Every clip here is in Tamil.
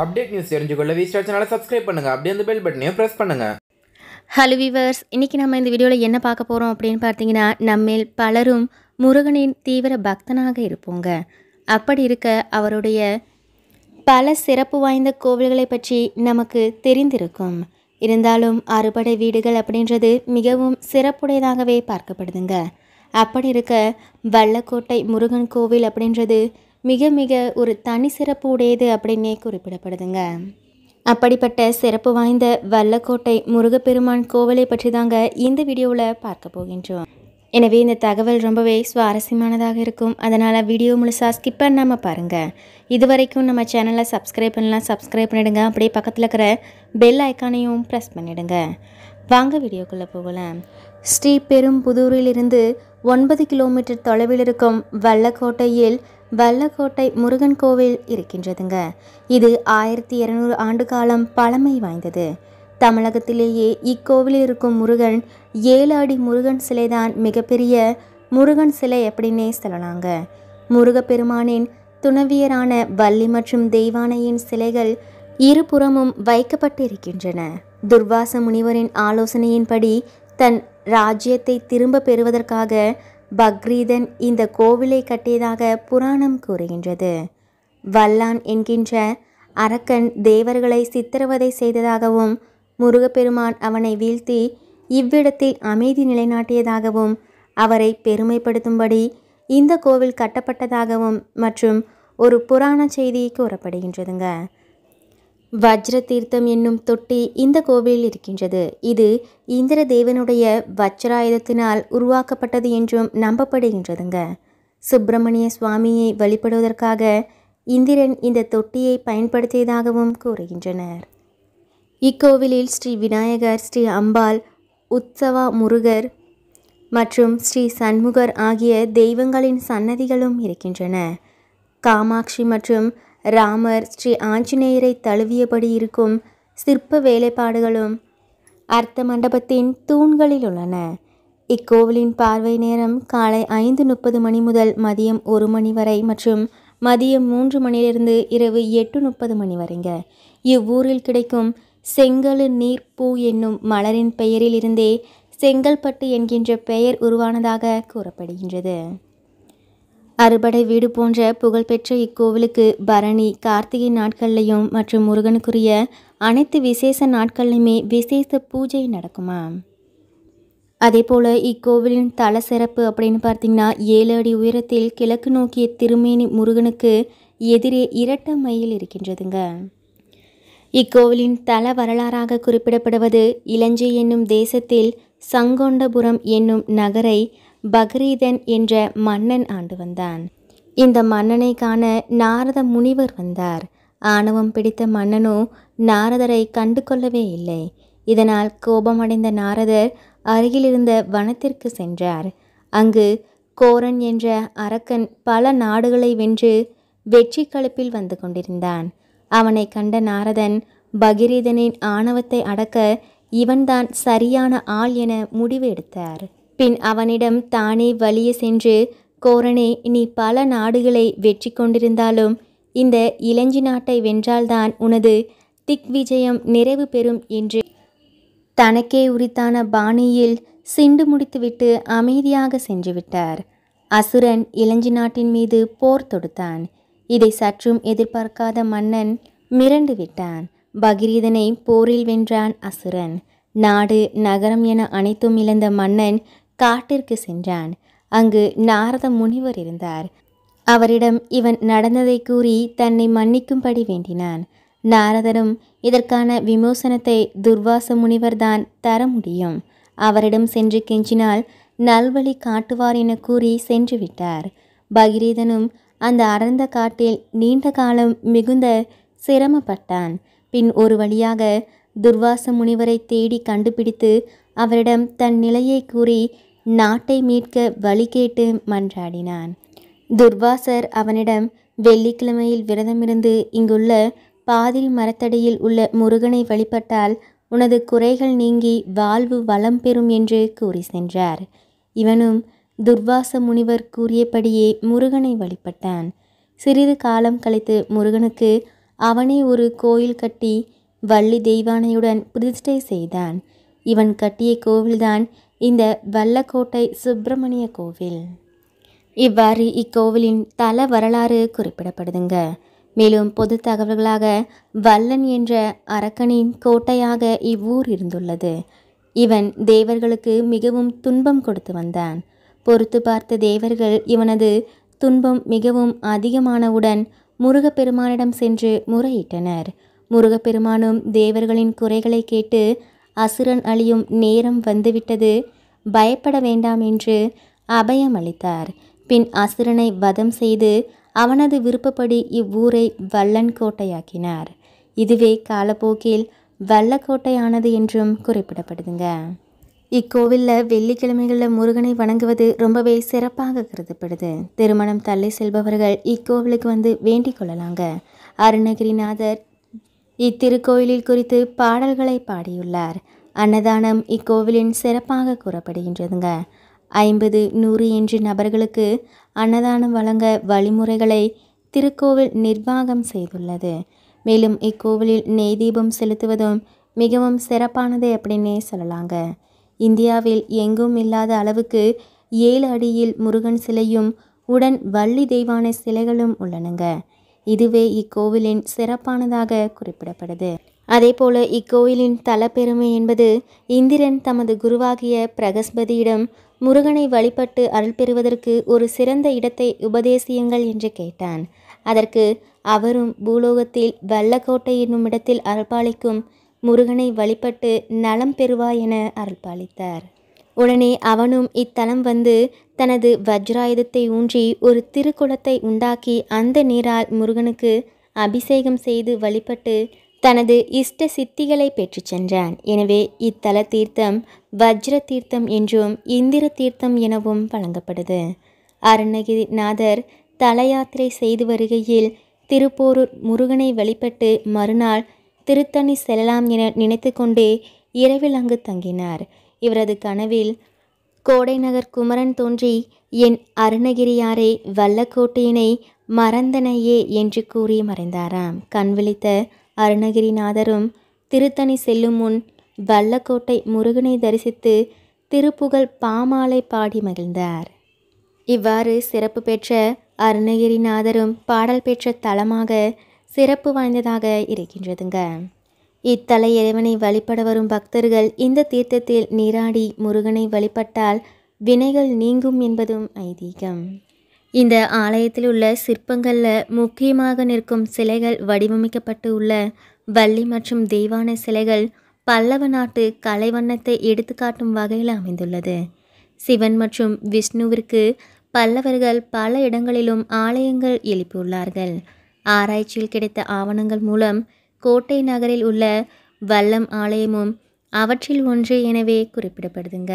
அப்டேட் நியூஸ் தெரிஞ்சுக்கொள்ள வி சேனலை சப்ஸ்கிரைப் பண்ணுங்கள் அப்படியே அந்த பெல் பட்டனையும் ப்ரெஸ் பண்ணுங்கள் ஹலோ விவர்ஸ் இன்னைக்கு நம்ம இந்த வீடியோவில் என்ன பார்க்க போகிறோம் அப்படின்னு பார்த்தீங்கன்னா நம்மில் பலரும் முருகனின் தீவிர பக்தனாக இருப்போங்க அப்படி இருக்க அவருடைய பல சிறப்பு வாய்ந்த கோவில்களை பற்றி நமக்கு தெரிந்திருக்கும் இருந்தாலும் அறுபடை வீடுகள் அப்படின்றது மிகவும் சிறப்புடையதாகவே பார்க்கப்படுதுங்க அப்படி இருக்க வல்லக்கோட்டை முருகன் கோவில் அப்படின்றது மிக மிக ஒரு தனி சிறப்பு உடையது அப்படின்னே குறிப்பிடப்படுதுங்க அப்படிப்பட்ட சிறப்பு வாய்ந்த வல்லக்கோட்டை முருகப்பெருமான் கோவிலை பற்றி தாங்க இந்த வீடியோவில் பார்க்க போகின்றோம் எனவே இந்த தகவல் ரொம்பவே சுவாரஸ்யமானதாக இருக்கும் அதனால் வீடியோ முழுசாக ஸ்கிப் பண்ணாமல் பாருங்கள் இது வரைக்கும் நம்ம சேனலை சப்ஸ்கிரைப் பண்ணலாம் சப்ஸ்கிரைப் பண்ணிடுங்க அப்படியே பக்கத்தில் இருக்கிற பெல் ஐக்கானையும் ப்ரெஸ் பண்ணிவிடுங்க வாங்க வீடியோக்குள்ளே போகலாம் ஸ்ரீ பெரும்புதூரிலிருந்து ஒன்பது கிலோமீட்டர் தொலைவில் இருக்கும் வல்லக்கோட்டையில் வல்லக்கோட்டை முருகன் கோவில் இருக்கின்றதுங்க இது ஆயிரத்தி இருநூறு ஆண்டு காலம் பழமை வாய்ந்தது தமிழகத்திலேயே இக்கோவிலில் இருக்கும் முருகன் ஏழு அடி முருகன் சிலைதான் மிகப்பெரிய முருகன் சிலை அப்படின்னே சொல்லலாங்க முருகப்பெருமானின் துணவியரான வள்ளி மற்றும் தெய்வானையின் சிலைகள் இருபுறமும் வைக்கப்பட்டு இருக்கின்றன துர்வாச முனிவரின் ஆலோசனையின்படி தன் ராஜ்யத்தை திரும்ப பெறுவதற்காக பக்ரீதன் இந்த கோவிலை கட்டியதாக புராணம் கூறுகின்றது வல்லான் என்கின்ற அரக்கன் தேவர்களை சித்திரவதை செய்ததாகவும் முருகப்பெருமான் அவனை வீழ்த்தி இவ்விடத்தில் அமைதி நிலைநாட்டியதாகவும் அவரை பெருமைப்படுத்தும்படி இந்த கோவில் கட்டப்பட்டதாகவும் மற்றும் ஒரு புராண செய்தி கூறப்படுகின்றதுங்க வஜ்ர தீர்த்தம் என்னும் தொட்டி இந்த கோவிலில் இருக்கின்றது இது இந்திர தேவனுடைய வஜ்ராயுதத்தினால் உருவாக்கப்பட்டது என்றும் நம்பப்படுகின்றதுங்க சுப்பிரமணிய சுவாமியை வழிபடுவதற்காக இந்திரன் இந்த தொட்டியை பயன்படுத்தியதாகவும் கூறுகின்றனர் இக்கோவிலில் ஸ்ரீ விநாயகர் ஸ்ரீ அம்பாள் உத்சவா முருகர் மற்றும் ஸ்ரீ சண்முகர் ஆகிய தெய்வங்களின் சன்னதிகளும் இருக்கின்றன காமாட்சி மற்றும் ராமர் ஸ்ரீ ஆஞ்சநேயரை தழுவியபடி இருக்கும் சிற்ப வேலைப்பாடுகளும் அர்த்த மண்டபத்தின் தூண்களில் உள்ளன இக்கோவிலின் பார்வை நேரம் காலை ஐந்து முப்பது மணி முதல் மதியம் ஒரு மணி வரை மற்றும் மதியம் மூன்று மணியிலிருந்து இரவு எட்டு முப்பது மணி வரைங்க இவ்வூரில் கிடைக்கும் செங்கலு நீர் பூ என்னும் மலரின் பெயரிலிருந்தே செங்கல்பட்டு என்கின்ற பெயர் உருவானதாக கூறப்படுகின்றது அறுபடை வீடு போன்ற புகழ்பெற்ற இக்கோவிலுக்கு பரணி கார்த்திகை நாட்கள்லையும் மற்றும் முருகனுக்குரிய அனைத்து விசேஷ நாட்கள்லையுமே விசேஷ பூஜை நடக்குமா அதே போல் இக்கோவிலின் தல சிறப்பு அப்படின்னு பார்த்தீங்கன்னா ஏழு அடி உயரத்தில் கிழக்கு நோக்கிய திருமேனி முருகனுக்கு எதிரே இரட்ட மயில் இருக்கின்றதுங்க இக்கோவிலின் தல வரலாறாக குறிப்பிடப்படுவது இலஞ்சி என்னும் தேசத்தில் சங்கொண்டபுரம் என்னும் நகரை பக்ரீதன் என்ற மன்னன் ஆண்டு வந்தான் இந்த மன்னனை காண நாரத முனிவர் வந்தார் ஆணவம் பிடித்த மன்னனோ நாரதரை கண்டு கொள்ளவே இல்லை இதனால் கோபமடைந்த நாரதர் அருகிலிருந்த வனத்திற்கு சென்றார் அங்கு கோரன் என்ற அரக்கன் பல நாடுகளை வென்று வெற்றி கழுப்பில் வந்து கொண்டிருந்தான் அவனை கண்ட நாரதன் பகிரீதனின் ஆணவத்தை அடக்க இவன்தான் சரியான ஆள் என முடிவு எடுத்தார் பின் அவனிடம் தானே வலிய சென்று கோரனே நீ பல நாடுகளை வெற்றி கொண்டிருந்தாலும் இந்த இளஞ்சி நாட்டை வென்றால்தான் உனது திக் விஜயம் நிறைவு பெறும் என்று தனக்கே உரித்தான பாணியில் சிண்டு முடித்துவிட்டு அமைதியாக சென்றுவிட்டார் அசுரன் இளஞ்சி நாட்டின் மீது போர் தொடுத்தான் இதை சற்றும் எதிர்பார்க்காத மன்னன் மிரண்டு விட்டான் பகிரீதனை போரில் வென்றான் அசுரன் நாடு நகரம் என அனைத்தும் இழந்த மன்னன் காட்டிற்கு சென்றான் அங்கு நாரத முனிவர் இருந்தார் அவரிடம் இவன் நடந்ததை கூறி தன்னை மன்னிக்கும்படி வேண்டினான் நாரதரும் இதற்கான விமோசனத்தை துர்வாச முனிவர்தான் தர முடியும் அவரிடம் சென்று கெஞ்சினால் நல்வழி காட்டுவார் என கூறி சென்று விட்டார் பகிரீதனும் அந்த அடர்ந்த காட்டில் நீண்ட காலம் மிகுந்த சிரமப்பட்டான் பின் ஒரு வழியாக துர்வாச முனிவரை தேடி கண்டுபிடித்து அவரிடம் தன் நிலையை கூறி நாட்டை மீட்க வழி கேட்டு மன்றாடினான் துர்வாசர் அவனிடம் வெள்ளிக்கிழமையில் விரதமிருந்து இங்குள்ள பாதிரி மரத்தடியில் உள்ள முருகனை வழிபட்டால் உனது குறைகள் நீங்கி வாழ்வு வளம் பெறும் என்று கூறி சென்றார் இவனும் துர்வாச முனிவர் கூறியபடியே முருகனை வழிபட்டான் சிறிது காலம் கழித்து முருகனுக்கு அவனே ஒரு கோயில் கட்டி வள்ளி தெய்வானையுடன் பிரதிஷ்டை செய்தான் இவன் கட்டிய கோவில்தான் இந்த வல்லக்கோட்டை சுப்பிரமணிய கோவில் இவ்வாறு இக்கோவிலின் தல வரலாறு குறிப்பிடப்படுதுங்க மேலும் பொது தகவல்களாக வல்லன் என்ற அரக்கனின் கோட்டையாக இவ்வூர் இருந்துள்ளது இவன் தேவர்களுக்கு மிகவும் துன்பம் கொடுத்து வந்தான் பொறுத்து பார்த்த தேவர்கள் இவனது துன்பம் மிகவும் அதிகமானவுடன் முருகப்பெருமானிடம் சென்று முறையிட்டனர் முருகப்பெருமானும் தேவர்களின் குறைகளை கேட்டு அசுரன் அழியும் நேரம் வந்துவிட்டது பயப்பட வேண்டாம் என்று அபயம் அளித்தார் பின் அசுரனை வதம் செய்து அவனது விருப்பப்படி இவ்வூரை வல்லன் கோட்டையாக்கினார் இதுவே காலப்போக்கில் வல்லக்கோட்டையானது என்றும் குறிப்பிடப்படுதுங்க இக்கோவிலில் வெள்ளிக்கிழமைகளில் முருகனை வணங்குவது ரொம்பவே சிறப்பாக கருதப்படுது திருமணம் தள்ளி செல்பவர்கள் இக்கோவிலுக்கு வந்து வேண்டிக் கொள்ளலாங்க அருணகிரிநாதர் இத்திருக்கோயிலில் குறித்து பாடல்களை பாடியுள்ளார் அன்னதானம் இக்கோவிலின் சிறப்பாக கூறப்படுகின்றதுங்க ஐம்பது நூறு என்று நபர்களுக்கு அன்னதானம் வழங்க வழிமுறைகளை திருக்கோவில் நிர்வாகம் செய்துள்ளது மேலும் இக்கோவிலில் நெய் தீபம் செலுத்துவதும் மிகவும் சிறப்பானது அப்படின்னே சொல்லலாங்க இந்தியாவில் எங்கும் இல்லாத அளவுக்கு ஏழு அடியில் முருகன் சிலையும் உடன் வள்ளி தெய்வான சிலைகளும் உள்ளனங்க இதுவே இக்கோவிலின் சிறப்பானதாக குறிப்பிடப்படுது அதேபோல இக்கோவிலின் தலப்பெருமை என்பது இந்திரன் தமது குருவாகிய பிரகஸ்பதியிடம் முருகனை வழிபட்டு அருள் பெறுவதற்கு ஒரு சிறந்த இடத்தை உபதேசியுங்கள் என்று கேட்டான் அதற்கு அவரும் பூலோகத்தில் வல்லக்கோட்டை என்னும் இடத்தில் அருள்பாளிக்கும் முருகனை வழிபட்டு நலம் பெறுவாய் என அருள்பாளித்தார் உடனே அவனும் இத்தலம் வந்து தனது வஜ்ராயுதத்தை ஊன்றி ஒரு திருக்குளத்தை உண்டாக்கி அந்த நீரால் முருகனுக்கு அபிஷேகம் செய்து வழிபட்டு தனது இஷ்ட சித்திகளை பெற்று சென்றான் எனவே இத்தல தீர்த்தம் வஜ்ர தீர்த்தம் என்றும் இந்திர தீர்த்தம் எனவும் வழங்கப்படுது அருணகிரிநாதர் தல யாத்திரை செய்து வருகையில் திருப்போரூர் முருகனை வழிபட்டு மறுநாள் திருத்தணி செல்லலாம் என நினைத்து கொண்டே இரவில் அங்கு தங்கினார் இவரது கனவில் கோடைநகர் குமரன் தோன்றி என் அருணகிரியாரே வல்லக்கோட்டையினை மறந்தனையே என்று கூறி மறைந்தாராம் கண்விழித்த அருணகிரிநாதரும் திருத்தணி செல்லும் முன் வல்லக்கோட்டை முருகனை தரிசித்து திருப்புகழ் பாமாலை பாடி மகிழ்ந்தார் இவ்வாறு சிறப்பு பெற்ற அருணகிரிநாதரும் பாடல் பெற்ற தலமாக சிறப்பு வாய்ந்ததாக இருக்கின்றதுங்க இத்தலை இறைவனை வழிபட வரும் பக்தர்கள் இந்த தீர்த்தத்தில் நீராடி முருகனை வழிபட்டால் வினைகள் நீங்கும் என்பதும் ஐதீகம் இந்த ஆலயத்தில் உள்ள சிற்பங்களில் முக்கியமாக நிற்கும் சிலைகள் வடிவமைக்கப்பட்டு உள்ள வள்ளி மற்றும் தெய்வான சிலைகள் பல்லவ நாட்டு கலைவண்ணத்தை எடுத்துக்காட்டும் வகையில் அமைந்துள்ளது சிவன் மற்றும் விஷ்ணுவிற்கு பல்லவர்கள் பல இடங்களிலும் ஆலயங்கள் எழுப்பியுள்ளார்கள் ஆராய்ச்சியில் கிடைத்த ஆவணங்கள் மூலம் கோட்டை நகரில் உள்ள வல்லம் ஆலயமும் அவற்றில் ஒன்று எனவே குறிப்பிடப்படுதுங்க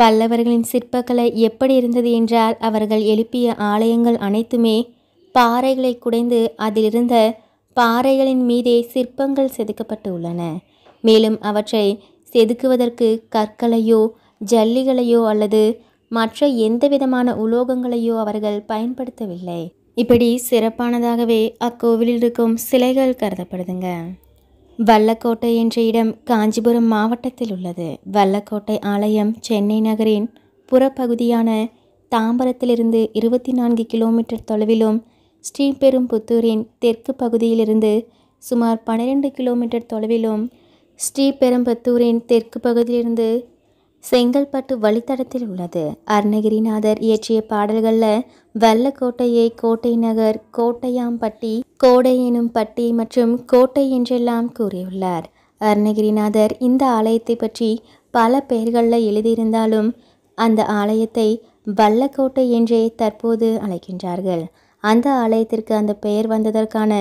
பல்லவர்களின் சிற்பக்கலை எப்படி இருந்தது என்றால் அவர்கள் எழுப்பிய ஆலயங்கள் அனைத்துமே பாறைகளை குடைந்து அதிலிருந்த பாறைகளின் மீதே சிற்பங்கள் செதுக்கப்பட்டு உள்ளன மேலும் அவற்றை செதுக்குவதற்கு கற்களையோ ஜல்லிகளையோ அல்லது மற்ற எந்த விதமான உலோகங்களையோ அவர்கள் பயன்படுத்தவில்லை இப்படி சிறப்பானதாகவே அக்கோவிலில் இருக்கும் சிலைகள் கருதப்படுதுங்க வல்லக்கோட்டை என்ற இடம் காஞ்சிபுரம் மாவட்டத்தில் உள்ளது வல்லக்கோட்டை ஆலயம் சென்னை நகரின் புறப்பகுதியான தாம்பரத்திலிருந்து இருபத்தி நான்கு கிலோமீட்டர் தொலைவிலும் ஸ்ரீபெரும்புத்தூரின் தெற்கு பகுதியிலிருந்து சுமார் பன்னிரெண்டு கிலோமீட்டர் தொலைவிலும் ஸ்ரீபெரும்புத்தூரின் தெற்கு பகுதியிலிருந்து செங்கல்பட்டு வழித்தடத்தில் உள்ளது அருணகிரிநாதர் இயற்றிய பாடல்களில் வெள்ளக்கோட்டையை கோட்டை நகர் கோட்டையாம்பட்டி கோடை எனும் பட்டி மற்றும் கோட்டை என்றெல்லாம் கூறியுள்ளார் அருணகிரிநாதர் இந்த ஆலயத்தை பற்றி பல பெயர்களில் எழுதியிருந்தாலும் அந்த ஆலயத்தை வல்லக்கோட்டை என்றே தற்போது அழைக்கின்றார்கள் அந்த ஆலயத்திற்கு அந்த பெயர் வந்ததற்கான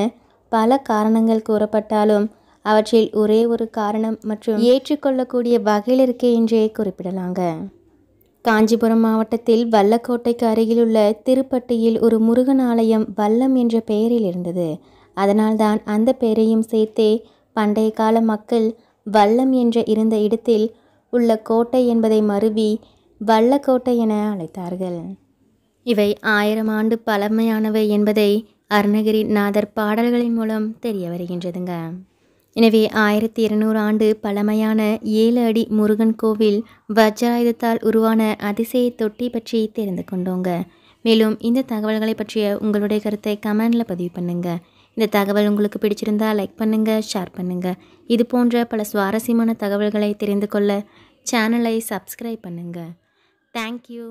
பல காரணங்கள் கூறப்பட்டாலும் அவற்றில் ஒரே ஒரு காரணம் மற்றும் ஏற்றுக்கொள்ளக்கூடிய வகையில் இருக்கே என்றே குறிப்பிடலாங்க காஞ்சிபுரம் மாவட்டத்தில் வல்லக்கோட்டைக்கு அருகில் உள்ள திருப்பட்டியில் ஒரு முருகன் ஆலயம் வல்லம் என்ற பெயரில் இருந்தது அதனால்தான் அந்த பெயரையும் சேர்த்தே பண்டைய கால மக்கள் வல்லம் என்ற இருந்த இடத்தில் உள்ள கோட்டை என்பதை மறுவி வல்லக்கோட்டை என அழைத்தார்கள் இவை ஆயிரம் ஆண்டு பழமையானவை என்பதை அருணகிரி நாதர் பாடல்களின் மூலம் தெரிய வருகின்றதுங்க எனவே ஆயிரத்தி இருநூறு ஆண்டு பழமையான ஏழு அடி முருகன் கோவில் வஜ்ராயுதத்தால் உருவான அதிசய தொட்டி பற்றி தெரிந்து கொண்டோங்க மேலும் இந்த தகவல்களை பற்றிய உங்களுடைய கருத்தை கமெண்டில் பதிவு பண்ணுங்கள் இந்த தகவல் உங்களுக்கு பிடிச்சிருந்தா லைக் பண்ணுங்கள் ஷேர் பண்ணுங்கள் இது போன்ற பல சுவாரஸ்யமான தகவல்களை தெரிந்து கொள்ள சேனலை சப்ஸ்கிரைப் பண்ணுங்கள் தேங்க்யூ